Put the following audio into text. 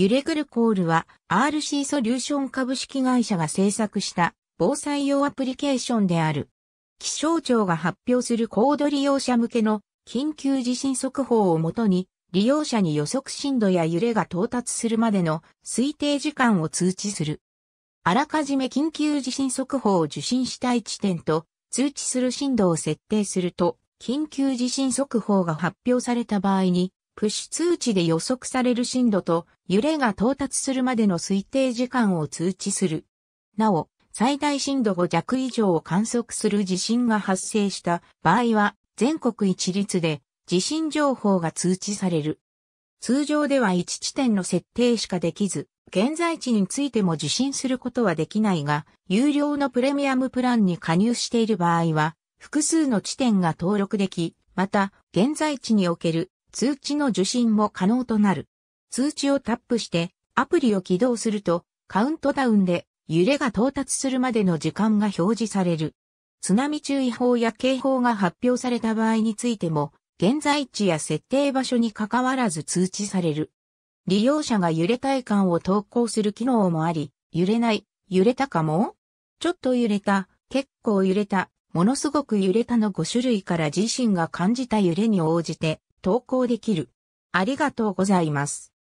揺れぐるコールは RC ソリューション株式会社が制作した防災用アプリケーションである。気象庁が発表する高度利用者向けの緊急地震速報をもとに利用者に予測震度や揺れが到達するまでの推定時間を通知する。あらかじめ緊急地震速報を受信したい地点と通知する震度を設定すると緊急地震速報が発表された場合にプッシュ通知で予測される震度と揺れが到達するまでの推定時間を通知する。なお、最大震度5弱以上を観測する地震が発生した場合は、全国一律で地震情報が通知される。通常では1地点の設定しかできず、現在地についても受信することはできないが、有料のプレミアムプランに加入している場合は、複数の地点が登録でき、また、現在地における通知の受信も可能となる。通知をタップしてアプリを起動するとカウントダウンで揺れが到達するまでの時間が表示される。津波注意報や警報が発表された場合についても、現在地や設定場所に関わらず通知される。利用者が揺れ体感を投稿する機能もあり、揺れない、揺れたかもちょっと揺れた、結構揺れた、ものすごく揺れたの5種類から自身が感じた揺れに応じて投稿できる。ありがとうございます。